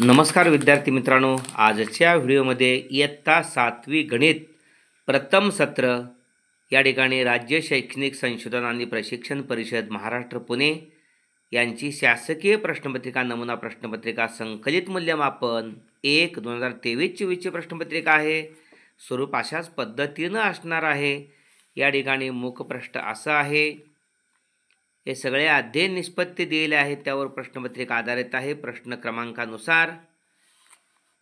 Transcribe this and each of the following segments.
नमस्कार विद्यार्थी मित्रांनो आजच्या व्हिडिओमध्ये इयत्ता सातवी गणित प्रथम सत्र या ठिकाणी राज्य शैक्षणिक संशोधन आणि प्रशिक्षण परिषद महाराष्ट्र पुणे यांची शासकीय प्रश्नपत्रिका नमुना प्रश्नपत्रिका संकलित मूल्यमापन एक दोन हजार तेवीस चोवीसची प्रश्नपत्रिका आहे स्वरूप अशाच पद्धतीनं असणार आहे या ठिकाणी मुखपृष्ठ असं आहे हे सगळे अध्ययन निष्पत्ती दिलेले आहेत त्यावर प्रश्नपत्रिका आधारित आहे प्रश्न क्रमांकानुसार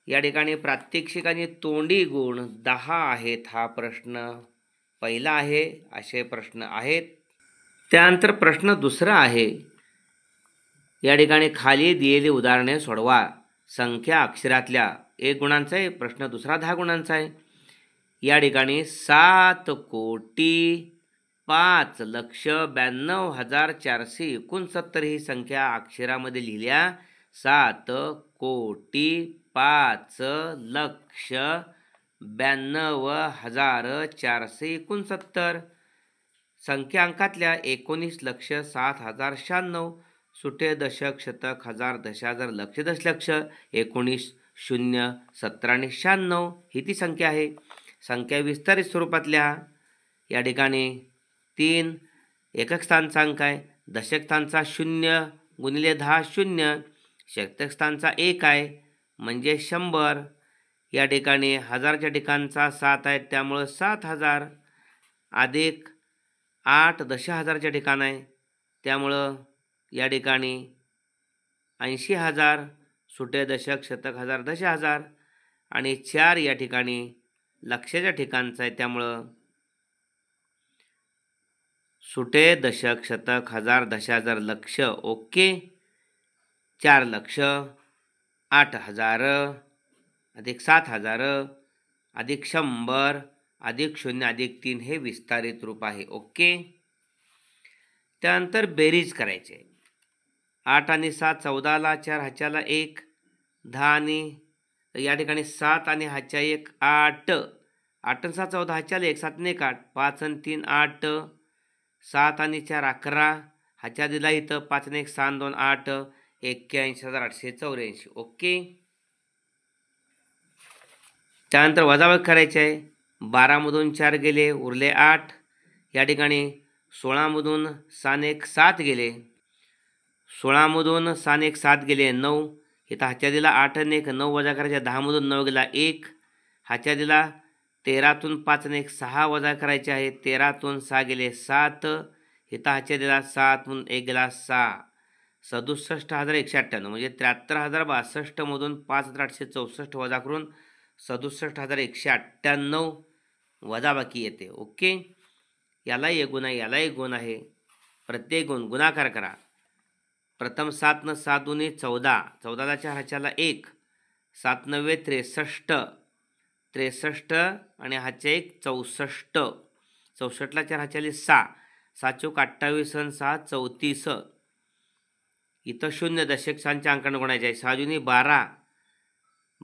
या ठिकाणी प्रात्यक्षिक आणि तोंडी गुण दहा आहेत हा प्रश्न पहिला आहे असे प्रश्न आहेत त्यानंतर प्रश्न दुसरा आहे या ठिकाणी खाली दिलेली उदाहरणे सोडवा संख्या अक्षरातल्या एक गुणांचा आहे प्रश्न दुसरा दहा गुणांचा आहे या ठिकाणी सात कोटी पाच लक्ष ब्याण्णव हजार चारशे एकोणसत्तर ही संख्या अक्षरामध्ये लिहिल्या सात कोटी पाच लक्ष ब्याण्णव हजार चारशे एकोणसत्तर संख्या अंकातल्या एकोणीस लक्ष सात हजार शहाण्णव सुटे दशक शतक हजार हजार लक्ष दशलक्ष एकोणीस शून्य सत्तर आणि शहाण्णव ही ती संख्या आहे संख्या विस्तारित स्वरूपातल्या या ठिकाणी तीन एकक अंक आहे दशक शून्य गुणिले दहा शून्य शतक स्थानचा एक आहे म्हणजे शंभर या ठिकाणी हजारच्या ठिकाणचा सात आहे त्यामुळं सात हजार अधिक आठ दश हजारच्या ठिकाण आहे त्यामुळं या ठिकाणी ऐंशी हजार सुटे दशक शतक हजार दश हजार आणि चार या ठिकाणी लक्षाच्या ठिकाणचं आहे त्यामुळं सुटे दशक शतक हजार हजार लक्ष ओके चार लक्ष आठ हजार अधिक सात हजार अधिक शंभर अधिक शून्य अधिक तीन हे विस्तारित रूप आहे ओके त्यानंतर बेरीज करायचे आठ आणि सात चौदाला चार ह्याच्याला एक दहा आणि या ठिकाणी सात आणि ह्याच्या एक आठ आठ आणि सात चौदा ह्याच्याला एक सातने एक आठ पाच आणि तीन आठ सात आणि चार अकरा ह्याच्या दिला इथं पाच आणि एक सात दोन आठ एक्क्याऐंशी हजार आठशे चौऱ्याऐंशी ओके त्यानंतर वजावट करायचे आहे बारामधून चार गेले उरले आठ या ठिकाणी सोळामधून सान एक सात गेले सोळामधून सान एक सात गेले नऊ इथं हाच्या दिला आठ आणि एक नऊ वजा करायच्या दहामधून नऊ गेला एक हाच्या दिला तेरातून पाच पाचने एक सहा वजा करायचे आहे तेरातून सहा गेले सात हिता हाचे दिला सातहून एक गेला सहा सदुसष्ट हजार एकशे अठ्ठ्याण्णव म्हणजे त्र्याहत्तर हजार बासष्टमधून पाच हजार आठशे चौसष्ट वजा करून सदुसष्ट हजार एकशे अठ्ठ्याण्णव वजाबाकी येते ओके यालाही एक गुण आहे याला एक गुण आहे प्रत्येक गुण गुणाकार करा प्रथम सात न सात दुने चौदा चौदाच्या ह्याच्याला एक सात नव्वे त्रेसष्ट त्रेसष्ट आणि हाचे एक चौसष्ट चौसष्टला चार हाच्याली सहा सात चौक अठ्ठावीस अन सहा चौतीस इथं शून्य दशकांच्या अंकांना गुणायचे आहे सहा जुनी बारा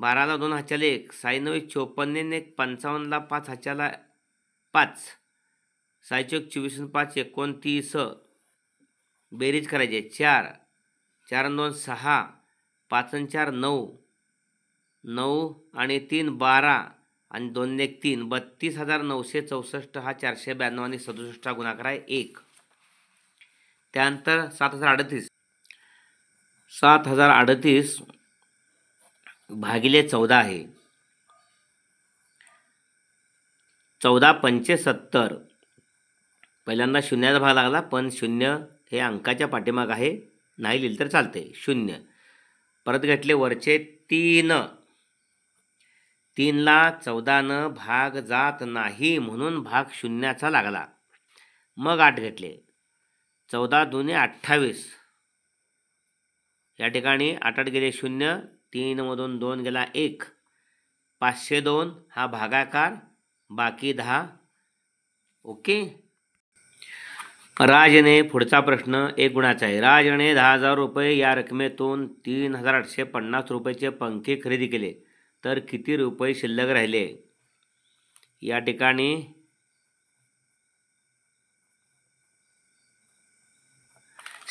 बाराला दोन हाच्याला एक साईनवे चोपन्न एक पंचावन्नला पाच हाच्याला पाच साईचो एक चोवीस पाच एकोणतीस बेरीज करायची आहे चार चार दोन सहा पाच चार नऊ नऊ आणि तीन बारा आणि दोन एक तीन बत्तीस हजार नऊशे चौसष्ट हा चारशे ब्याण्णव आणि सदुसष्ट गुणाकार आहे एक त्यानंतर सात हजार अडतीस सात हजार अडतीस भागिले चौदा आहे चौदा पंचे सत्तर पहिल्यांदा शून्याचा भाग लागला पण शून्य हे अंकाच्या पाठीमाग आहे नाही लिहिलं तर चालते शून्य परत घेतले वरचे तीन तीनला चौदानं भाग जात नाही म्हणून भाग शून्याचा लागला मग आठ घेतले चौदा दोन्ही अठ्ठावीस या ठिकाणी आठ आठ गेले शून्य तीनमधून दोन गेला एक पाचशे दोन हा भागाकार बाकी दहा ओके राजने पुढचा प्रश्न एक गुणाचा आहे राजने दहा हजार रुपये या रकमेतून तीन हजार आठशे पन्नास रुपयेचे पंखे खरेदी केले तर किती रुपये शिल्लक राहिले या ठिकाणी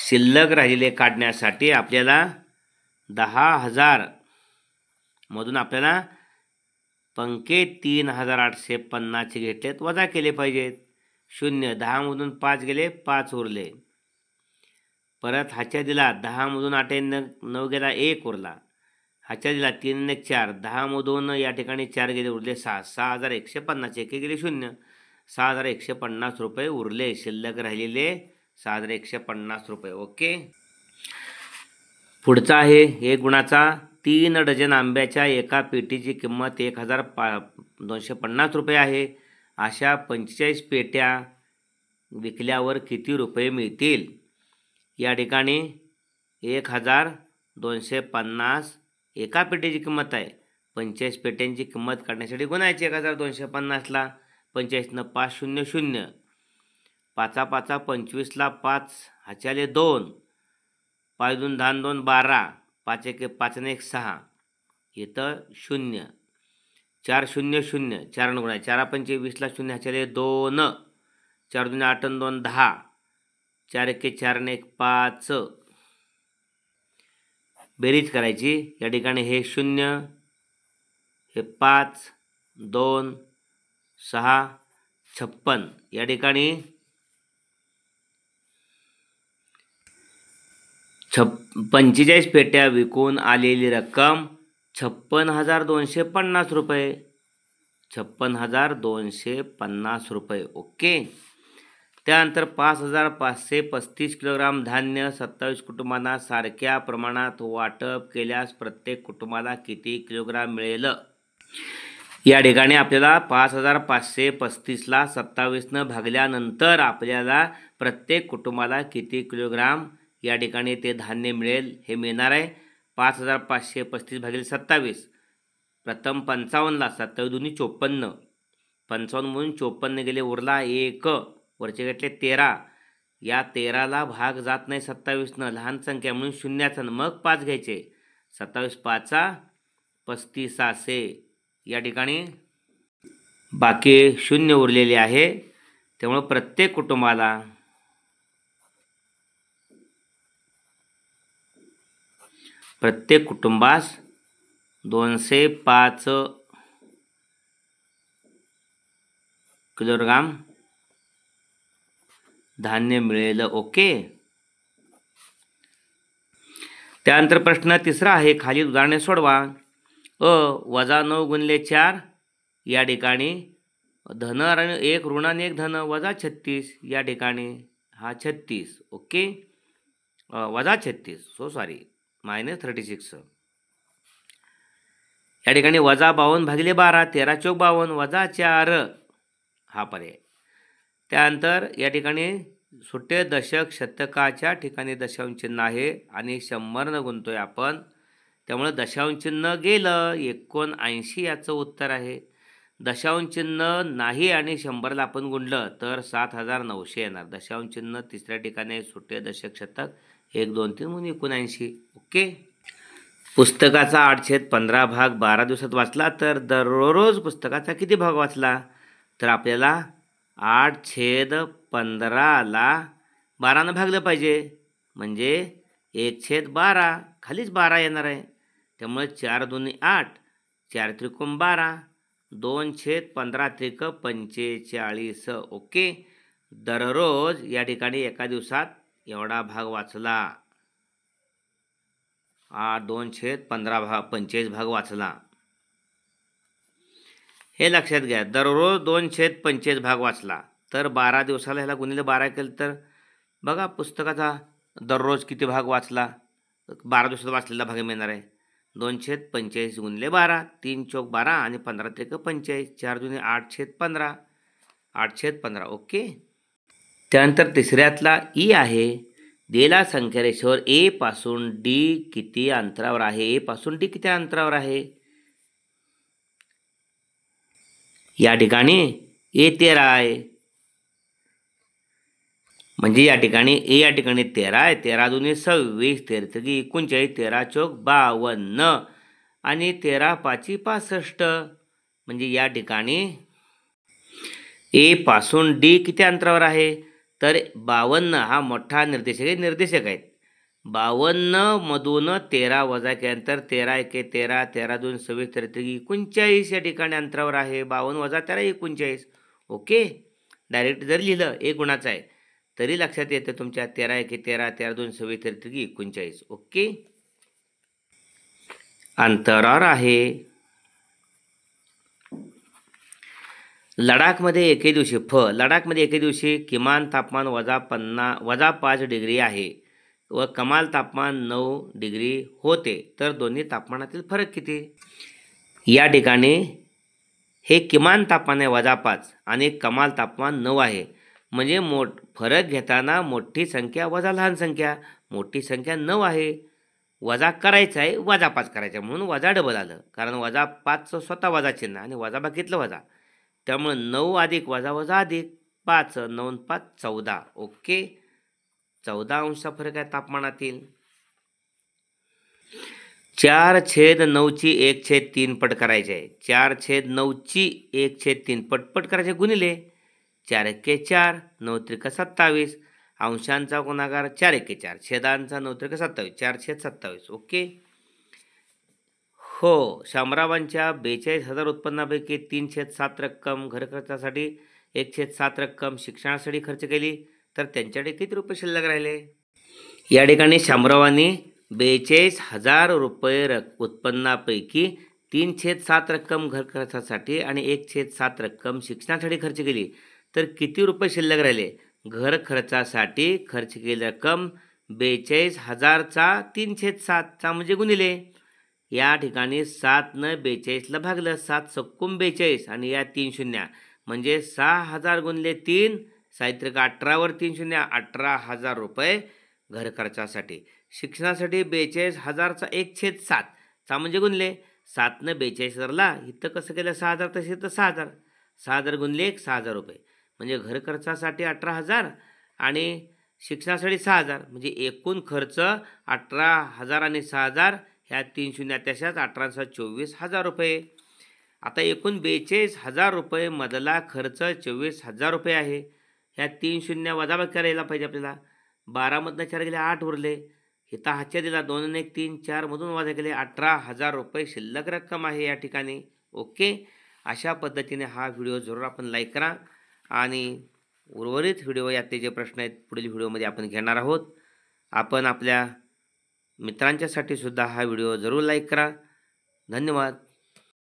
शिल्लक राहिले काढण्यासाठी आपल्याला दहा हजार मधून आपल्याला पंखे तीन हजार आठशे पन्नासचे घेतलेत वजा केले पाहिजेत शून्य दहामधून पाच गेले पाच उरले परत हाच्या दिला दहामधून आठे नऊ गेला एक उरला आजच्या तीन तीनने चार दहामधून या ठिकाणी चार गेले उरले सहा सहा हजार एकशे पन्नास एके गेले शून्य सहा हजार एकशे पन्नास रुपये उरले शिल्लक राहिलेले सहा हजार एकशे पन्नास रुपये ओके पुढचा आहे एक गुणाचा तीन डझन आंब्याच्या एका पेटीची किंमत एक हजार पा दोनशे पन्नास रुपये आहे अशा पंचेचाळीस पेट्या विकल्यावर किती रुपये मिळतील या ठिकाणी एक हजार दोनशे पन्नास एका पेटीची किंमत आहे पंचेचाळीस पेट्यांची किंमत काढण्यासाठी गुणायची एक हजार दोनशे पन्नासला पंचेचाळीसनं पाच शून्य शून्य पाचा पाचा पंचवीसला पाच हाच्याले दोन पाच दोन दहा दोन बारा पाच एक पाचने एक सहा इथं शून्य चार शून्य शून्य चार गुण आहे चारा पंचे शून्य ह्याच्याले दोन चार दोन आठ दोन दहा चार एके चारने एक पाच बेरीज करायची या ठिकाणी हे शून्य हे पाच दोन सहा छप्पन या ठिकाणी छप पंचेचाळीस पेट्या विकून आलेली रक्कम छप्पन हजार दोनशे पन्नास रुपये छप्पन हजार दोनशे पन्नास रुपये ओके त्यानंतर पाच हजार पाचशे पस्तीस किलोग्राम धान्य सत्तावीस कुटुंबांना सारख्या प्रमाणात वाटप केल्यास प्रत्येक कुटुंबाला किती किलोग्राम मिळेल या ठिकाणी आपल्याला पाच हजार पाचशे पस्तीसला सत्तावीसनं भागल्यानंतर आपल्याला प्रत्येक कुटुंबाला किती किलोग्राम या ठिकाणी ते धान्य मिळेल हे मिळणार आहे पाच हजार पाचशे पस्तीस भागील सत्तावीस प्रथम पंचावन्नला सत्तावीस दोन्ही चोपन्न पंचावन्न म्हणून चोपन्न गेले उरला एक वरचे घेतले तेरा या तेराला भाग जात नाही सत्तावीसनं लहान संख्या म्हणून शून्याचा मग पाच घ्यायचे सत्तावीस पाचा से या ठिकाणी बाकी शून्य उरलेले आहे त्यामुळं प्रत्येक कुटुंबाला प्रत्येक कुटुंबास दोनशे पाच किलोग्राम धान्य मिळेल ओके त्यानंतर प्रश्न तिसरा आहे खाली उदाहरणे सोडवा अ वजा नऊ गुणले चार या ठिकाणी धन आणि एक ऋणाने एक धन वजा छत्तीस या ठिकाणी हा छत्तीस ओके वजा छत्तीस so sorry minus thirty six या ठिकाणी वजा बावन भागिले बारा तेरा चौक बावन्न वजा चार हा पर्याय त्यानंतर या ठिकाणी सुट्टे दशक शतकाच्या ठिकाणी दशांशचिन्ह आहे आणि शंभरनं गुंतोय आपण त्यामुळे दशांशचिन्ह गेलं एकोणऐंशी याचं उत्तर आहे दशांशचिन्ह नाही आणि शंभरला आपण गुंडलं तर सात हजार नऊशे येणार दशांशचिन्ह तिसऱ्या ठिकाणी सुट्टे दशक शतक एक दोन तीन म्हणून एकोणऐंशी ओके पुस्तकाचा आठशेत पंधरा भाग बारा दिवसात वाचला तर दररोज पुस्तकाचा किती भाग वाचला तर आपल्याला आठ छेद पंधराला बारानं भागलं पाहिजे म्हणजे एक छेद बारा खालीच बारा येणार आहे त्यामुळे चार दोन्ही आठ चार त्रिकोण बारा दोन छेद पंधरा त्रिक पंचेचाळीस ओके दररोज या ठिकाणी एका दिवसात एवढा भाग वाचला आठ दोन छेद पंधरा भाग पंचेचाळीस भाग वाचला हे लक्षात घ्या दररोज दोन छेद भाग वाचला तर बारा दिवसाला ह्याला गुणिले बारा केलं तर बघा पुस्तकाचा दररोज किती भाग वाचला बारा दिवसात वाचलेला भाग मिळणार आहे दोन छेद पंचेचाळीस गुणले बारा तीन चौक बारा आणि पंधरा ते पंचेचाळीस चार जुने आठ छेद पंधरा आठ छेद पंधरा ओके त्यानंतर तिसऱ्यातला ई आहे डेला संख्या रेषेवर ए पासून डी किती अंतरावर आहे ए पासून डी किती अंतरावर आहे या ठिकाणी ए तेरा आहे म्हणजे या ठिकाणी ए या ठिकाणी तेरा आहे तेरा दोन्ही सव्वीस तेर की एकोणचाळीस तेरा चौक बावन्न आणि तेरा पाची पासष्ट म्हणजे या ठिकाणी ए पासून डी किती अंतरावर आहे तर बावन्न हा मोठा निर्देशक निर्देशक आहेत बावन्न मधून तेरा वजा केल्यानंतर तेरा एके तेरा तेरा दोन सव्वीस तेरा ते एकोणचाळीस या ठिकाणी अंतरावर आहे बावन्न वजा तेरा एकोणचाळीस ओके डायरेक्ट जर लिहिलं एक गुणाचं आहे तरी लक्षात येतं तुमच्या तेरा एके तेरा तेरा दोन सव्वीस तेरा एकोणचाळीस ओके अंतरावर आहे लडाखमध्ये एके दिवशी फ लडाखमध्ये एके दिवशी किमान तापमान वजा पन्ना वजा पाच डिग्री आहे व कमाल तापमान नऊ डिग्री होते तर दोन्ही तापमानातील फरक किती या ठिकाणी हे किमान तापमान आहे वजा आणि कमाल तापमान नऊ आहे म्हणजे मोठ फरक घेताना मोठी संख्या वजा लहान संख्या मोठी संख्या नऊ आहे वजा करायचा आहे वजा पाच आहे म्हणून वजा डबल आलं कारण वजा पाचचं स्वतः वजा चिन्ह आणि वजा बाकीतलं वजा त्यामुळे नऊ अधिक वजा वजा अधिक पाच नऊ पाच चौदा ओके चौदा अंश फरक आहे तापमानातील चार छेद नऊची एक छेद तीन पट करायचे आहे चार छेद नऊची एक छेद तीन पटपट करायचे गुणिले चार एक्के चार नऊ त्रिक सत्तावीस अंशांचा गुणाकार चार एके चार छेदांचा नऊ त्रिक सत्तावीस चार छेद सत्तावीस ओके हो शामरावांच्या बेचाळीस हजार उत्पन्नापैकी तीन छेद सात रक्कम घरखर्चासाठी एक छेद सात रक्कम शिक्षणासाठी खर्च केली तर त्यांच्याकडे किती रुपये शिल्लक राहिले या ठिकाणी शामरावांनी बेचाळीस हजार रुपये रक उत्पन्नापैकी तीन छेद सात रक्कम घर खर्चासाठी आणि एक छेद सात रक्कम शिक्षणासाठी खर्च केली तर किती रुपये शिल्लक राहिले घर खर्चासाठी खर्च केली रक्कम बेचाळीस हजारचा तीन छेद सातचा म्हणजे गुणिले या ठिकाणी न बेचाळीसला भागलं सात सक्कुम बेचाळीस आणि या तीन शून्य म्हणजे सहा हजार गुणले तीन साहित्यिका अठरावर तीन शून्य अठरा हजार रुपये घरखर्चासाठी शिक्षणासाठी बेचाळीस हजारचा एक छेद सात सा म्हणजे गुणले सातनं बेचाळीस हजारला इथं कसं केलं सहा हजार तसे तर सहा हजार सहा हजार गुणले एक सहा हजार रुपये म्हणजे घरखर्चासाठी अठरा हजार आणि शिक्षणासाठी सहा हजार म्हणजे एकूण खर्च अठरा हजार आणि सहा हजार ह्या तीन शून्य तशाच अठरा चोवीस हजार रुपये आता एकूण बेचाळीस हजार रुपये मधला खर्च चोवीस हजार रुपये आहे ह्या तीन शून्य वजाबाकी करायला पाहिजे आपल्याला बारामधनं चार गेले आठ उरले हिता हातच्या दिला दोन एक तीन चारमधून वाजा गेले अठरा हजार रुपये शिल्लक रक्कम आहे या ठिकाणी ओके अशा पद्धतीने हा व्हिडिओ जरूर आपण लाईक करा आणि उर्वरित व्हिडिओ यातले जे प्रश्न आहेत पुढील व्हिडिओमध्ये आपण घेणार आहोत आपण आपल्या मित्रांच्यासाठी सुद्धा हा व्हिडिओ जरूर लाईक करा धन्यवाद